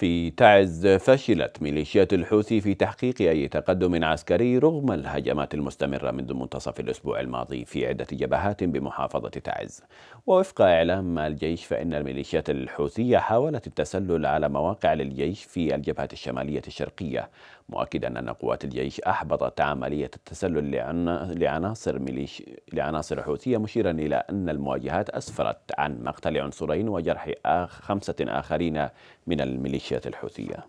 في تعز فشلت ميليشيات الحوثي في تحقيق أي تقدم عسكري رغم الهجمات المستمرة منذ منتصف الأسبوع الماضي في عدة جبهات بمحافظة تعز ووفق إعلام الجيش فإن الميليشيات الحوثية حاولت التسلل على مواقع للجيش في الجبهة الشمالية الشرقية مؤكدا أن قوات الجيش أحبطت عملية التسلل لعناصر ميليش لعناصر حوثية مشيرا إلى أن المواجهات أسفرت عن مقتل عنصرين وجرح آخ خمسة آخرين من الميليشيات الميليشيات الحوثيه